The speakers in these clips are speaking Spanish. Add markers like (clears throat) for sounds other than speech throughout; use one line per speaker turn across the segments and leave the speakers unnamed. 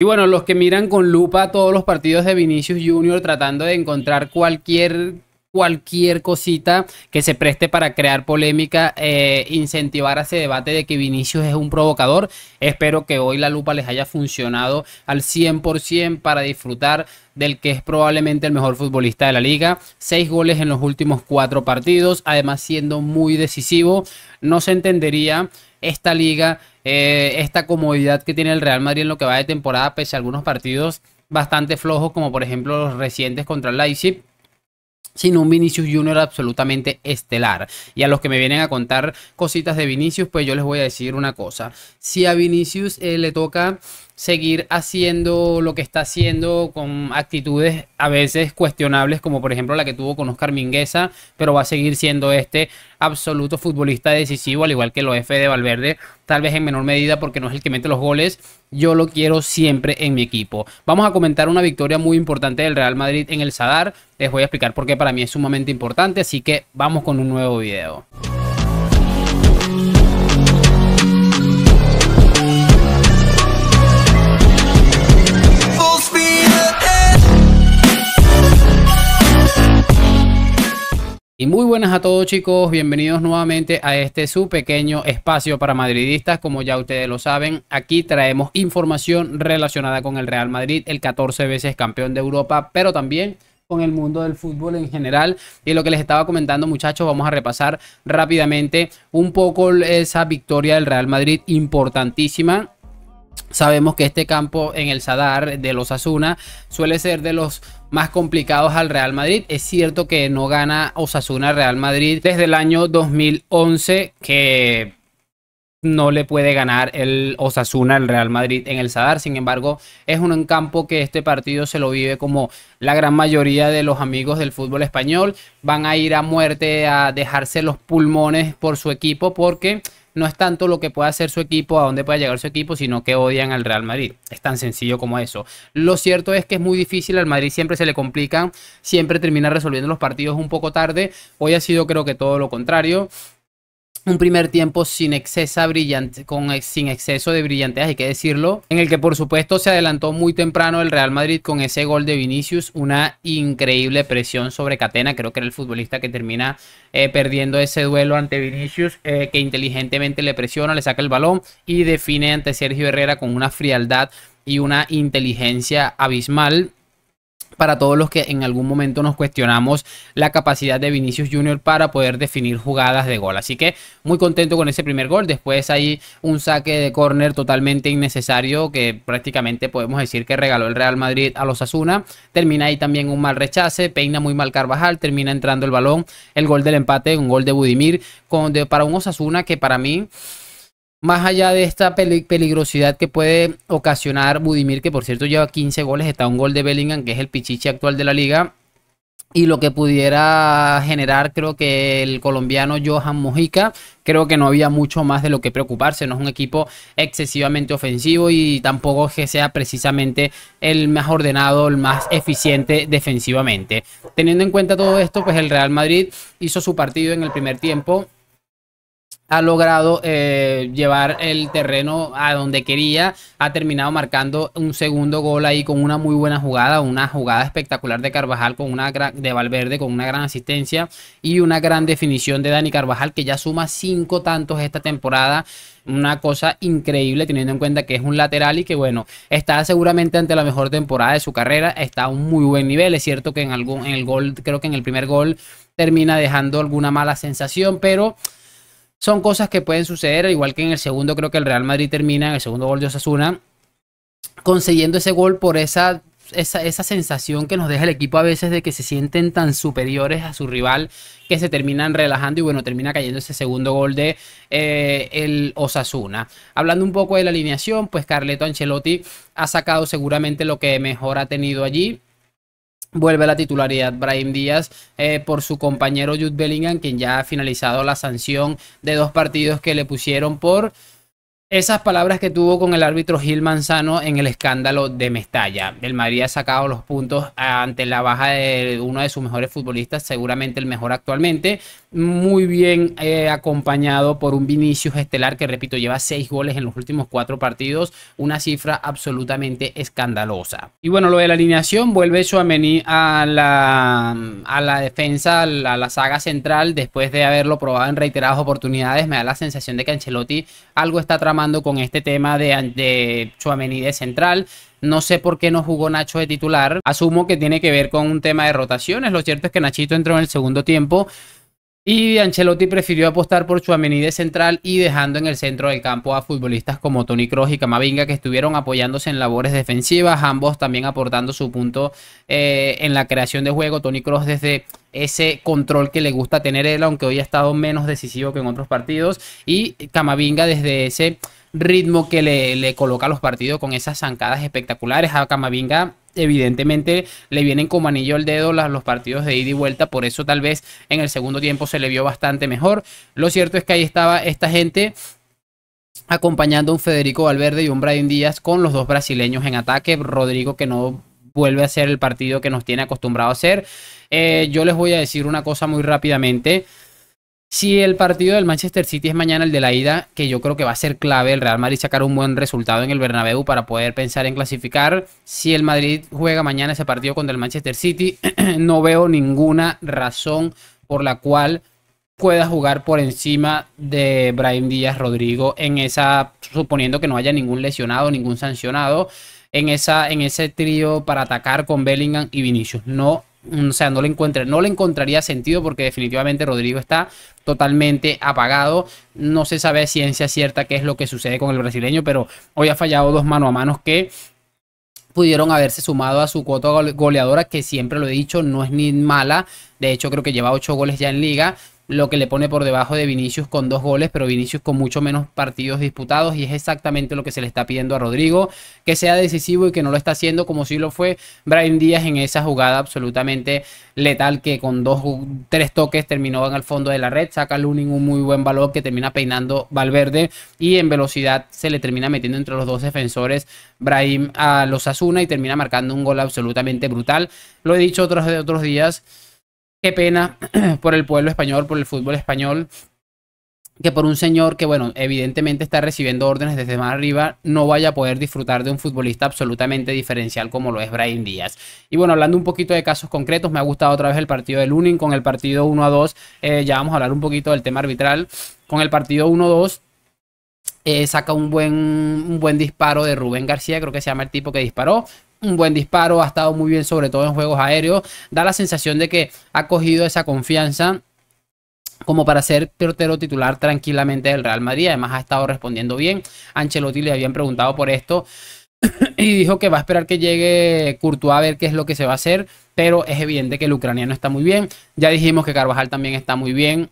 Y bueno, los que miran con lupa todos los partidos de Vinicius Jr. tratando de encontrar cualquier cualquier cosita que se preste para crear polémica, eh, incentivar ese debate de que Vinicius es un provocador. Espero que hoy la lupa les haya funcionado al 100% para disfrutar del que es probablemente el mejor futbolista de la liga. Seis goles en los últimos cuatro partidos, además siendo muy decisivo. No se entendería esta liga, eh, esta comodidad que tiene el Real Madrid en lo que va de temporada, pese a algunos partidos bastante flojos, como por ejemplo los recientes contra el Leipzig, sin un Vinicius Junior absolutamente estelar. Y a los que me vienen a contar cositas de Vinicius, pues yo les voy a decir una cosa. Si a Vinicius eh, le toca seguir haciendo lo que está haciendo con actitudes a veces cuestionables, como por ejemplo la que tuvo con Oscar Mingueza, pero va a seguir siendo este absoluto futbolista decisivo, al igual que lo F de Valverde, tal vez en menor medida porque no es el que mete los goles. Yo lo quiero siempre en mi equipo. Vamos a comentar una victoria muy importante del Real Madrid en el Sadar. Les voy a explicar por qué para mí es sumamente importante, así que vamos con un nuevo video. Muy buenas a todos chicos, bienvenidos nuevamente a este su pequeño espacio para madridistas, como ya ustedes lo saben, aquí traemos información relacionada con el Real Madrid, el 14 veces campeón de Europa, pero también con el mundo del fútbol en general. Y lo que les estaba comentando, muchachos, vamos a repasar rápidamente un poco esa victoria del Real Madrid importantísima Sabemos que este campo en el Sadar de los Asuna suele ser de los más complicados al Real Madrid. Es cierto que no gana Osasuna Real Madrid desde el año 2011 que no le puede ganar el Osasuna al Real Madrid en el Sadar. Sin embargo, es un campo que este partido se lo vive como la gran mayoría de los amigos del fútbol español. Van a ir a muerte a dejarse los pulmones por su equipo porque no es tanto lo que pueda hacer su equipo, a dónde pueda llegar su equipo, sino que odian al Real Madrid. Es tan sencillo como eso. Lo cierto es que es muy difícil, al Madrid siempre se le complica siempre termina resolviendo los partidos un poco tarde. Hoy ha sido creo que todo lo contrario un primer tiempo sin, excesa brillante, con, sin exceso de brillantez, hay que decirlo, en el que por supuesto se adelantó muy temprano el Real Madrid con ese gol de Vinicius, una increíble presión sobre Catena, creo que era el futbolista que termina eh, perdiendo ese duelo ante Vinicius, eh, que inteligentemente le presiona, le saca el balón y define ante Sergio Herrera con una frialdad y una inteligencia abismal para todos los que en algún momento nos cuestionamos la capacidad de Vinicius Jr. para poder definir jugadas de gol. Así que muy contento con ese primer gol. Después hay un saque de córner totalmente innecesario que prácticamente podemos decir que regaló el Real Madrid a los Asuna. Termina ahí también un mal rechace, peina muy mal Carvajal, termina entrando el balón. El gol del empate, un gol de Budimir con, de, para un Osasuna que para mí más allá de esta peligrosidad que puede ocasionar Budimir, que por cierto lleva 15 goles, está un gol de Bellingham, que es el pichiche actual de la liga, y lo que pudiera generar, creo que el colombiano Johan Mojica, creo que no había mucho más de lo que preocuparse. No es un equipo excesivamente ofensivo y tampoco que sea precisamente el más ordenado, el más eficiente defensivamente. Teniendo en cuenta todo esto, pues el Real Madrid hizo su partido en el primer tiempo ha logrado eh, llevar el terreno a donde quería. Ha terminado marcando un segundo gol ahí con una muy buena jugada, una jugada espectacular de Carvajal con una gran, de Valverde con una gran asistencia y una gran definición de Dani Carvajal que ya suma cinco tantos esta temporada. Una cosa increíble teniendo en cuenta que es un lateral y que bueno, está seguramente ante la mejor temporada de su carrera, está a un muy buen nivel. Es cierto que en algún en el gol, creo que en el primer gol termina dejando alguna mala sensación, pero son cosas que pueden suceder, igual que en el segundo, creo que el Real Madrid termina, en el segundo gol de Osasuna, consiguiendo ese gol por esa esa, sensación que nos deja el equipo a veces de que se sienten tan superiores a su rival que se terminan relajando y bueno, termina cayendo ese segundo gol de eh, el Osasuna. Hablando un poco de la alineación, pues Carleto Ancelotti ha sacado seguramente lo que mejor ha tenido allí vuelve la titularidad Brian Díaz eh, por su compañero Jude Bellingham, quien ya ha finalizado la sanción de dos partidos que le pusieron por esas palabras que tuvo con el árbitro Gil Manzano en el escándalo de Mestalla. El Madrid ha sacado los puntos ante la baja de uno de sus mejores futbolistas, seguramente el mejor actualmente. Muy bien eh, acompañado por un Vinicius Estelar que, repito, lleva seis goles en los últimos cuatro partidos. Una cifra absolutamente escandalosa. Y bueno, lo de la alineación, vuelve Suamení a la, a la defensa, a la, a la saga central, después de haberlo probado en reiteradas oportunidades. Me da la sensación de que Ancelotti algo está tramando con este tema de, de central. No sé por qué no jugó Nacho de titular. Asumo que tiene que ver con un tema de rotaciones. Lo cierto es que Nachito entró en el segundo tiempo. Y Ancelotti prefirió apostar por Chuamenide central y dejando en el centro del campo a futbolistas como Tony Kroos y Camavinga que estuvieron apoyándose en labores defensivas, ambos también aportando su punto eh, en la creación de juego. Tony Kroos desde ese control que le gusta tener él, aunque hoy ha estado menos decisivo que en otros partidos. Y Camavinga desde ese ritmo que le, le coloca a los partidos con esas zancadas espectaculares. A Camavinga evidentemente le vienen como anillo al dedo los partidos de ida y vuelta, por eso tal vez en el segundo tiempo se le vio bastante mejor. Lo cierto es que ahí estaba esta gente acompañando a un Federico Valverde y un Brian Díaz con los dos brasileños en ataque. Rodrigo que no vuelve a ser el partido que nos tiene acostumbrado a ser. Eh, yo les voy a decir una cosa muy rápidamente. Si el partido del Manchester City es mañana el de la ida, que yo creo que va a ser clave, el Real Madrid sacar un buen resultado en el Bernabéu para poder pensar en clasificar. Si el Madrid juega mañana ese partido contra el Manchester City, (clears throat) no veo ninguna razón por la cual pueda jugar por encima de Brian Díaz Rodrigo en esa, suponiendo que no haya ningún lesionado, ningún sancionado en, esa, en ese trío para atacar con Bellingham y Vinicius. No, mm, o sea, no le, no le encontraría sentido porque definitivamente Rodrigo está totalmente apagado. No se sabe ciencia cierta qué es lo que sucede con el brasileño, pero hoy ha fallado dos mano a mano que pudieron haberse sumado a su cuota goleadora, que siempre lo he dicho, no es ni mala. De hecho, creo que lleva ocho goles ya en liga, lo que le pone por debajo de Vinicius con dos goles, pero Vinicius con mucho menos partidos disputados y es exactamente lo que se le está pidiendo a Rodrigo, que sea decisivo y que no lo está haciendo como si lo fue Brian Díaz en esa jugada absolutamente letal que con dos, tres toques terminó en el fondo de la red, saca Lunin un muy buen balón que termina peinando Valverde y en velocidad se le termina metiendo entre los dos defensores Brahim a los Asuna y termina marcando un gol absolutamente brutal. Lo he dicho otros, otros días Qué pena (clears throat) por el pueblo español, por el fútbol español, que por un señor que, bueno, evidentemente está recibiendo órdenes desde más arriba, no vaya a poder disfrutar de un futbolista absolutamente diferencial como lo es Brian Díaz. Y bueno, hablando un poquito de casos concretos, me ha gustado otra vez el partido de Lunin con el partido 1 a 2. Eh, ya vamos a hablar un poquito del tema arbitral. Con el partido 1 2, eh, saca un buen, un buen disparo de Rubén García, creo que se llama el tipo que disparó un buen disparo, ha estado muy bien, sobre todo en juegos aéreos. Da la sensación de que ha cogido esa confianza como para ser tercero titular tranquilamente del Real Madrid. Además, ha estado respondiendo bien. Ancelotti le habían preguntado por esto (clears throat) y dijo que va a esperar que llegue Courtois a ver qué es lo que se va a hacer. Pero es evidente que el ucraniano está muy bien. Ya dijimos que Carvajal también está muy bien.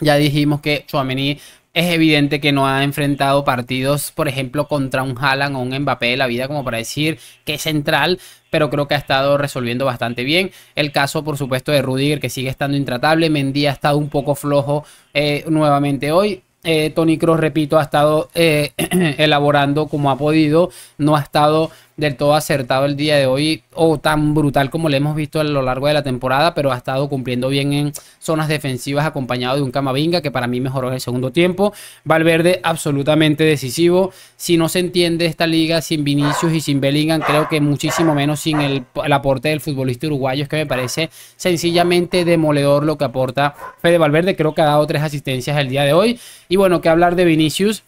Ya dijimos que Chouameni es evidente que no ha enfrentado partidos, por ejemplo, contra un Haaland o un Mbappé de la vida, como para decir que es central, pero creo que ha estado resolviendo bastante bien. El caso, por supuesto, de Rudiger, que sigue estando intratable. Mendy ha estado un poco flojo eh, nuevamente hoy. Eh, Tony Cross, repito, ha estado eh, (clears throat) elaborando como ha podido, no ha estado del todo acertado el día de hoy o tan brutal como le hemos visto a lo largo de la temporada, pero ha estado cumpliendo bien en zonas defensivas acompañado de un Camavinga que para mí mejoró en el segundo tiempo. Valverde absolutamente decisivo. Si no se entiende esta liga sin Vinicius y sin Bellingham, creo que muchísimo menos sin el, aporte del futbolista uruguayo, es que me parece sencillamente demoledor lo que aporta Fede Valverde. Creo que ha dado tres asistencias el día de hoy. Y bueno, que hablar de Vinicius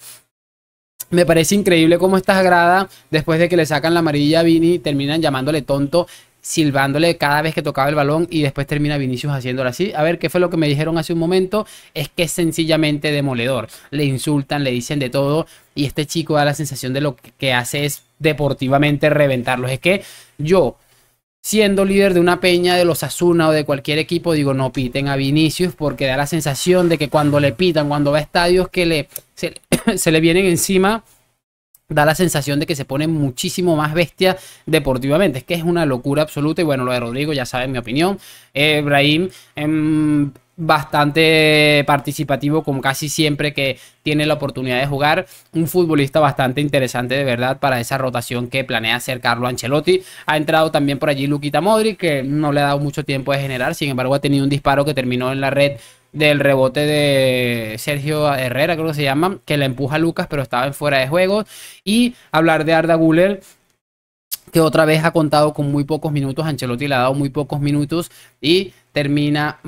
me parece increíble cómo está agrada después de que le sacan la amarilla a Vini, terminan llamándole tonto, silbándole cada vez que tocaba el balón y después termina Vinicius haciéndolo así. A ver, ¿qué fue lo que me dijeron hace un momento? Es que es sencillamente demoledor. Le insultan, le dicen de todo y este chico da la sensación de lo que hace es deportivamente reventarlos. Es que yo, siendo líder de una peña de los Asuna o de cualquier equipo, digo, no piten a Vinicius porque da la sensación de que cuando le pitan, cuando va a estadios, que le, (laughs) se le vienen encima, da la sensación de que se pone muchísimo más bestia deportivamente. Es que es una locura absoluta. Y bueno, lo de Rodrigo, ya saben mi opinión. Eh, bastante participativo como casi siempre que tiene la oportunidad de jugar. Un futbolista bastante interesante de verdad para esa rotación que planea hacer Carlo Ancelotti. Ha entrado también por allí Luquita Modric que no le ha dado mucho tiempo de generar, sin embargo ha tenido un disparo que terminó en la red del rebote de Sergio Herrera, creo que se llama, que la empuja a Lucas, pero estaba en fuera de juego. Y hablar de Arda Guller, que otra vez ha contado con muy pocos minutos, Ancelotti le ha dado muy pocos minutos y termina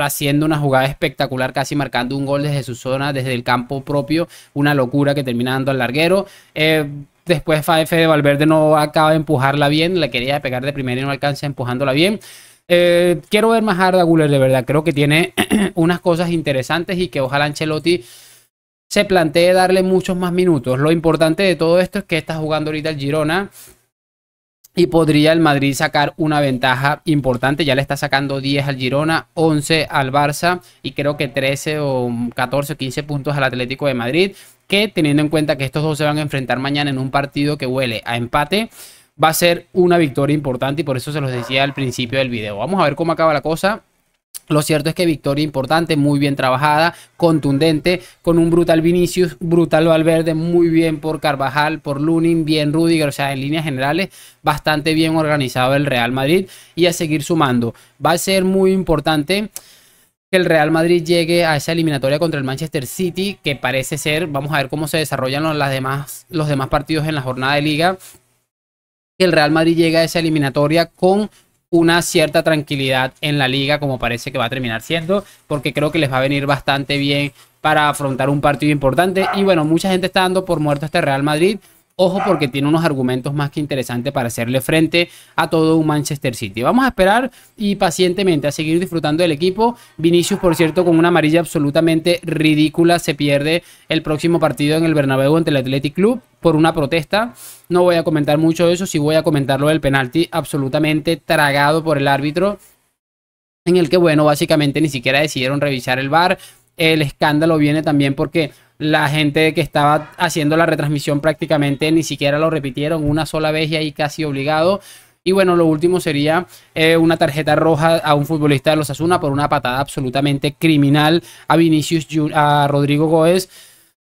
haciendo una jugada espectacular, casi marcando un gol desde su zona, desde el campo propio, una locura que termina dando al larguero. Eh, después después de Valverde no acaba de empujarla bien, le quería pegar de primera y no alcanza empujándola bien. Eh, quiero ver más a Arda Guller, de verdad. Creo que tiene (clears throat) unas cosas interesantes y que ojalá Ancelotti se plantee darle muchos más minutos. Lo importante de todo esto es que está jugando ahorita el Girona y podría el Madrid sacar una ventaja importante. Ya le está sacando 10 al Girona, 11 al Barça y creo que 13 o 14 o 15 puntos al Atlético de Madrid. Que teniendo en cuenta que estos dos se van a enfrentar mañana en un partido que huele a empate va a ser una victoria importante y por eso se los decía al principio del video. Vamos a ver cómo acaba la cosa. Lo cierto es que victoria importante, muy bien trabajada, contundente, con un brutal Vinicius, brutal Valverde, muy bien por Carvajal, por Lunin, bien Rudiger, o sea, en líneas generales, bastante bien organizado el Real Madrid y a seguir sumando. Va a ser muy importante que el Real Madrid llegue a esa eliminatoria contra el Manchester City, que parece ser, vamos a ver cómo se desarrollan los, las demás, los demás partidos en la jornada de liga el Real Madrid llega a esa eliminatoria con una cierta tranquilidad en la liga como parece que va a terminar siendo, porque creo que les va a venir bastante bien para afrontar un partido importante. Y bueno, mucha gente está dando por muerto este Real Madrid, Ojo porque tiene unos argumentos más que interesantes para hacerle frente a todo un Manchester City. Vamos a esperar y pacientemente a seguir disfrutando del equipo. Vinicius, por cierto, con una amarilla absolutamente ridícula, se pierde el próximo partido en el Bernabéu ante el Athletic Club por una protesta. No voy a comentar mucho de eso, sí voy a comentar lo del penalti absolutamente tragado por el árbitro. En el que, bueno, básicamente ni siquiera decidieron revisar el VAR. El escándalo viene también porque la gente que estaba haciendo la retransmisión prácticamente ni siquiera lo repitieron una sola vez y ahí casi obligado. Y bueno, lo último sería eh, una tarjeta roja a un futbolista de los Asuna por una patada absolutamente criminal a Vinicius, a Rodrigo gómez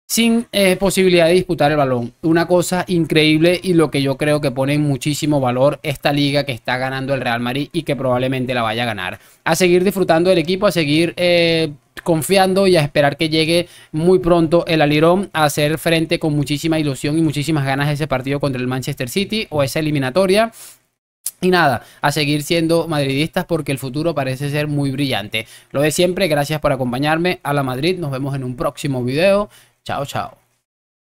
sin eh, posibilidad de disputar el balón. Una cosa increíble y lo que yo creo que pone en muchísimo valor esta liga que está ganando el Real Madrid y que probablemente la vaya a ganar. A seguir disfrutando del equipo, a seguir eh, confiando y a esperar que llegue muy pronto el alirón a hacer frente con muchísima ilusión y muchísimas ganas de ese partido contra el Manchester City o esa eliminatoria. Y nada, a seguir siendo madridistas porque el futuro parece ser muy brillante. Lo de siempre, gracias por acompañarme a la Madrid. Nos vemos en un próximo video. Chao, chao.